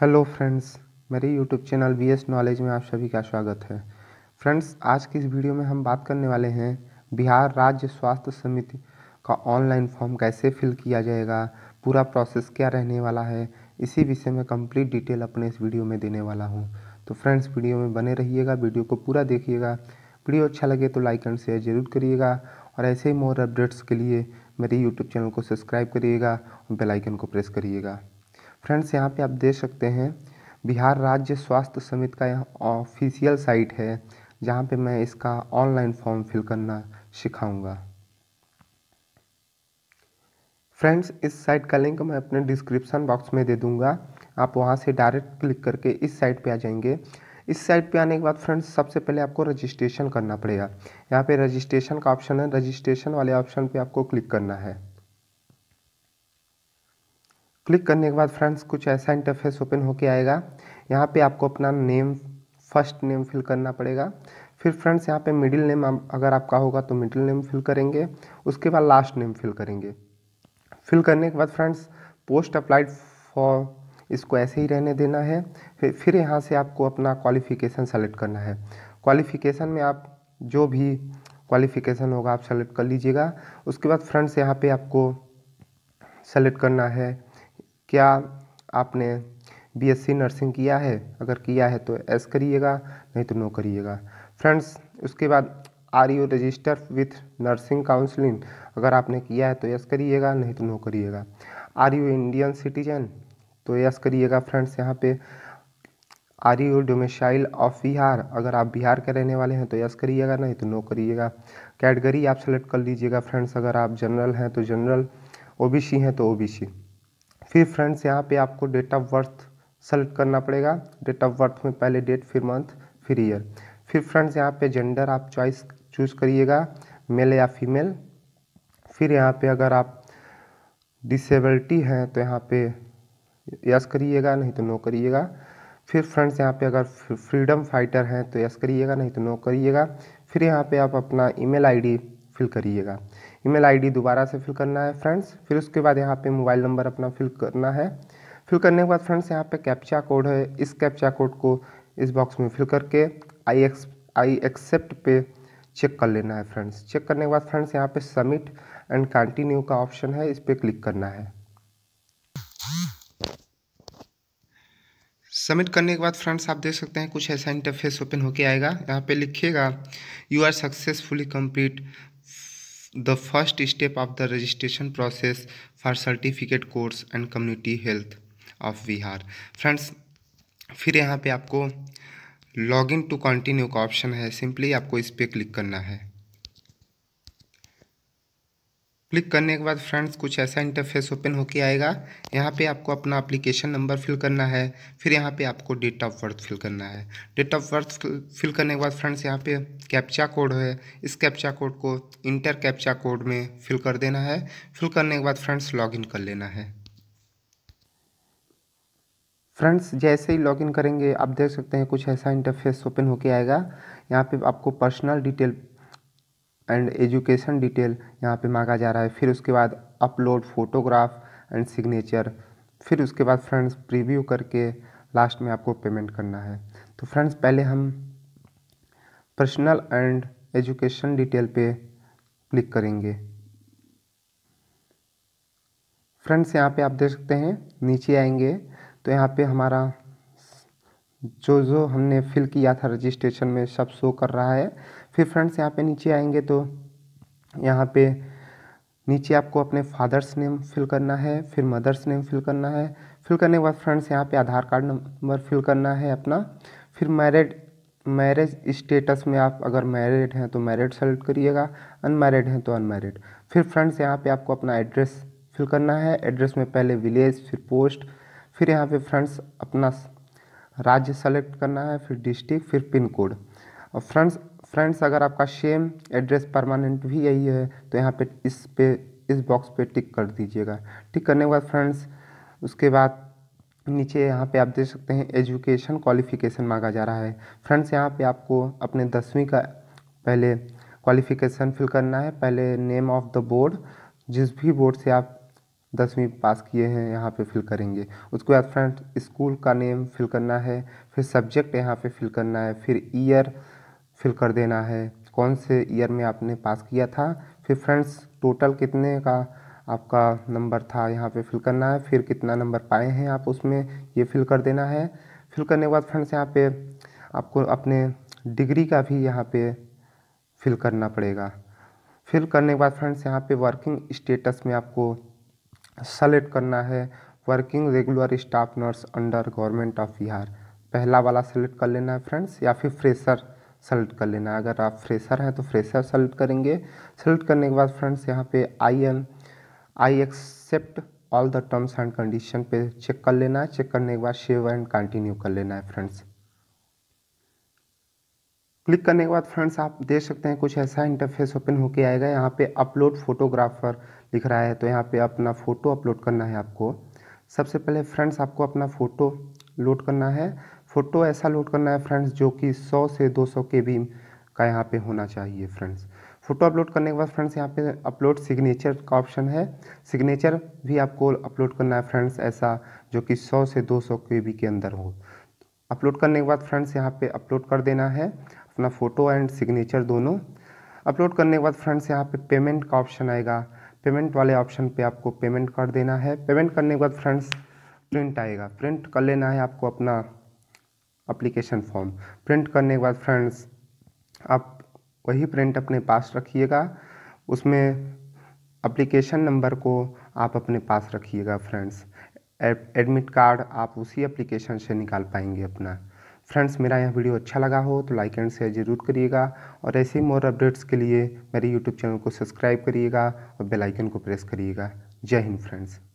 hello friends मेरे YouTube channel B S knowledge में आप सभी का स्वागत है फ्रेंड्स आज की इस वीडियो में हम बात करने वाले हैं बिहार राज्य स्वास्थ्य समिति का ऑनलाइन फॉर्म कैसे फिल किया जाएगा पूरा प्रोसेस क्या रहने वाला है इसी विषय में कंप्लीट डिटेल अपने इस वीडियो में देने वाला हूँ तो फ्रेंड्स वीडियो में बने रहिएगा वीडियो को पूरा देखिएगा वीडियो अच्छा लगे तो लाइक एंड शेयर ज़रूर करिएगा और ऐसे ही मोर अपडेट्स के लिए मेरे यूट्यूब चैनल को सब्सक्राइब करिएगा और बेलाइकन को प्रेस करिएगा फ्रेंड्स यहाँ पे आप देख सकते हैं बिहार राज्य स्वास्थ्य समिति का यह ऑफिशियल साइट है जहाँ पे मैं इसका ऑनलाइन फॉर्म फिल करना सिखाऊंगा फ्रेंड्स इस साइट का लिंक मैं अपने डिस्क्रिप्शन बॉक्स में दे दूंगा आप वहाँ से डायरेक्ट क्लिक करके इस साइट पे आ जाएंगे इस साइट पे आने के बाद फ्रेंड्स सबसे पहले आपको रजिस्ट्रेशन करना पड़ेगा यहाँ पे रजिस्ट्रेशन का ऑप्शन है रजिस्ट्रेशन वाले ऑप्शन पे आपको क्लिक करना है क्लिक करने के बाद फ्रेंड्स कुछ ऐसा इंटरफेस ओपन होके आएगा यहाँ पे आपको अपना नेम फर्स्ट नेम फिल करना पड़ेगा फिर फ्रेंड्स यहाँ पे मिडिल नेम अगर आपका होगा तो मिडिल नेम फिल करेंगे उसके बाद लास्ट नेम फिल करेंगे फिल करने के बाद फ्रेंड्स पोस्ट अप्लाइड फॉर इसको ऐसे ही रहने देना है फिर फिर यहाँ से आपको अपना क्वालिफ़िकेशन सेलेक्ट करना है क्वालिफ़िकेशन में आप जो भी क्वालिफ़िकेशन होगा आप सेलेक्ट कर लीजिएगा उसके बाद फ्रेंड्स यहाँ पे आपको सेलेक्ट करना है क्या आपने बीएससी नर्सिंग किया है अगर किया है तो एस करिएगा नहीं तो नो करिएगा फ्रेंड्स उसके बाद are you register with nursing counselling अगर आपने किया है तो यस करिएगा नहीं तो नो करिएगा आर यू इंडियन सिटीजन तो यस करिएगा फ्रेंड्स यहाँ पे are you domicile of Bihar अगर आप बिहार के रहने वाले हैं तो यस करिएगा नहीं तो नो करिएगा कैटेगरी आप सेलेक्ट कर लीजिएगा फ्रेंड्स अगर आप जनरल हैं तो जनरल ओबीसी हैं तो ओबीसी फिर फ्रेंड्स यहाँ पे आपको डेट ऑफ बर्थ सेलेक्ट करना पड़ेगा डेट ऑफ बर्थ में पहले डेट फिर मंथ फिर ईयर फिर फ्रेंड्स यहाँ पे जेंडर आप चॉइस चूज़ करिएगा मेल या फीमेल फिर यहाँ पे अगर आप डिसेबलिटी हैं तो यहाँ पे यस करिएगा नहीं तो नो करिएगा फिर फ्रेंड्स यहाँ पे अगर फ्रीडम फाइटर हैं तो यस करिएगा नहीं तो नो करिएगा फिर यहाँ पे आप अपना ईमेल आईडी फिल करिएगा ईमेल आईडी दोबारा से फिल करना है फ्रेंड्स फिर उसके बाद यहाँ पे मोबाइल नंबर अपना फिल करना है फिल करने के बाद फ्रेंड्स यहाँ पे कैप्चा कोड है इस कैप्चा कोड को इस बॉक्स में फिल करके आई एक्स आई एक्सेप्ट पे चेक कर लेना है फ्रेंड्स चेक करने के बाद फ्रेंड्स यहाँ पे सबमिट एंड कंटिन्यू का ऑप्शन है इस पर क्लिक करना है सबमिट करने के बाद फ्रेंड्स आप देख सकते हैं कुछ ऐसा इंटरफेस ओपन होके आएगा यहाँ पे लिखिएगा you are successfully complete the first step of the registration process for certificate course and community health of Bihar friends फिर यहाँ पे आपको लॉग इन टू कंटिन्यू का ऑप्शन है सिंपली आपको इस पर क्लिक करना है क्लिक करने के बाद फ्रेंड्स कुछ ऐसा इंटरफेस ओपन होके आएगा यहाँ पे आपको अपना एप्लीकेशन नंबर फिल करना है फिर यहाँ पे आपको डेट ऑफ बर्थ फिल करना है डेट ऑफ बर्थ फिल करने के बाद फ्रेंड्स यहाँ पे कैप्चा कोड है इस कैप्चा कोड को इंटर कैप्चा कोड में फिल कर देना है फिल करने के बाद फ्रेंड्स लॉगिन कर लेना है फ्रेंड्स जैसे ही लॉगिन करेंगे आप देख सकते हैं कुछ ऐसा इंटरफेस ओपन होके आएगा यहाँ पे आपको personal detail and education detail यहाँ पे मांगा जा रहा है फिर उसके बाद अपलोड फोटोग्राफ एंड सिग्नेचर फिर उसके बाद फ्रेंड्स प्रीव्यू करके लास्ट में आपको पेमेंट करना है तो फ्रेंड्स पहले हम पर्सनल एंड एजुकेशन डिटेल पे क्लिक करेंगे फ्रेंड्स यहाँ पे आप देख सकते हैं नीचे आएंगे तो यहाँ पे हमारा जो जो हमने फिल किया था रजिस्ट्रेशन में सब शो कर रहा है फिर फ्रेंड्स यहाँ पे नीचे आएंगे तो यहाँ पे नीचे आपको अपने फादर्स नेम फिल करना है फिर मदर्स नेम फिल करना है फिल करने के बाद फ्रेंड्स यहाँ पे आधार कार्ड नंबर फिल करना है अपना फिर मैरिड मैरिज स्टेटस में आप अगर मैरिड हैं तो मैरिड सेलेक्ट करिएगा अनमैरिड हैं तो अनमैरिड फिर फ्रेंड्स यहाँ पे आपको अपना एड्रेस फिल करना है एड्रेस में पहले विलेज फिर पोस्ट फिर यहाँ पे फ्रेंड्स अपना राज्य सेलेक्ट करना है फिर डिस्ट्रिक्ट फिर पिन कोड और फ्रेंड्स फ्रेंड्स अगर आपका सेम एड्रेस परमानेंट भी यही है तो यहाँ पे इस पे इस बॉक्स पे टिक कर दीजिएगा टिक करने के बाद फ्रेंड्स उसके बाद नीचे यहाँ पे आप देख सकते हैं एजुकेशन क्वालिफिकेशन मांगा जा रहा है फ्रेंड्स यहाँ पे आपको अपने दसवीं का पहले क्वालिफिकेशन फिल करना है पहले नेम ऑफ द बोर्ड जिस भी बोर्ड से आप दसवीं पास किए हैं यहाँ पे फिल करेंगे उसके बाद फ्रेंड्स स्कूल का नेम फिल करना है फिर सब्जेक्ट यहाँ पे फिल करना है फिर ईयर फिल कर देना है कौन से ईयर में आपने पास किया था फिर फ्रेंड्स टोटल कितने का आपका नंबर था यहाँ पे फिल करना है फिर कितना नंबर पाए हैं आप उसमें ये फिल कर देना है फिल करने के बाद फ्रेंड्स यहाँ पे आपको अपने डिग्री का भी यहाँ पे फिल करना पड़ेगा फिल करने के बाद फ्रेंड्स यहाँ पे वर्किंग स्टेटस में आपको सेलेक्ट करना है working regular staff nurse under government of Bihar पहला वाला सेलेक्ट कर लेना है फ्रेंड्स या फिर फ्रेशर सेलेक्ट कर लेना है अगर आप फ्रेशर हैं तो फ्रेशर सेलेक्ट करेंगे सेलेक्ट करने के बाद फ्रेंड्स यहाँ पे I am I accept all the terms and condition पे चेक कर लेना है चेक करने के बाद शेव एंड कंटिन्यू कर लेना है फ्रेंड्स क्लिक करने के बाद फ्रेंड्स आप देख सकते हैं कुछ ऐसा इंटरफेस ओपन होके आएगा यहाँ पे अपलोड फोटोग्राफर लिख रहा है तो यहाँ पे अपना फ़ोटो अपलोड करना है आपको सबसे पहले फ्रेंड्स आपको अपना फ़ोटो लोड करना है फ़ोटो ऐसा लोड करना है फ्रेंड्स जो कि 100 से 200 के बीम का यहाँ पे होना चाहिए फ्रेंड्स फ़ोटो अपलोड करने के बाद फ्रेंड्स यहाँ पे अपलोड सिग्नेचर का ऑप्शन है सिग्नेचर भी आपको अपलोड करना है फ्रेंड्स ऐसा जो कि 100 से 200 के बी के अंदर हो अपलोड करने के बाद फ्रेंड्स यहाँ पर अपलोड कर देना है अपना फ़ोटो एंड सिग्नेचर दोनों अपलोड करने के बाद फ्रेंड्स यहाँ पर पेमेंट का ऑप्शन आएगा पेमेंट वाले ऑप्शन पर आपको पेमेंट कर देना है पेमेंट करने के बाद फ्रेंड्स प्रिंट आएगा प्रिंट कर लेना है आपको अपना अप्लीकेशन फॉर्म प्रिंट करने के बाद फ्रेंड्स आप वही प्रिंट अपने पास रखिएगा उसमें अप्लीकेशन नंबर को आप अपने पास रखिएगा फ्रेंड्स एडमिट कार्ड आप उसी एप्लीकेशन से निकाल पाएंगे अपना फ्रेंड्स मेरा यह वीडियो अच्छा लगा हो तो लाइक एंड शेयर जरूर करिएगा और ऐसे ही मोर अपडेट्स के लिए मेरे यूट्यूब चैनल को सब्सक्राइब करिएगा और बेल आइकन को प्रेस करिएगा जय हिंद फ्रेंड्स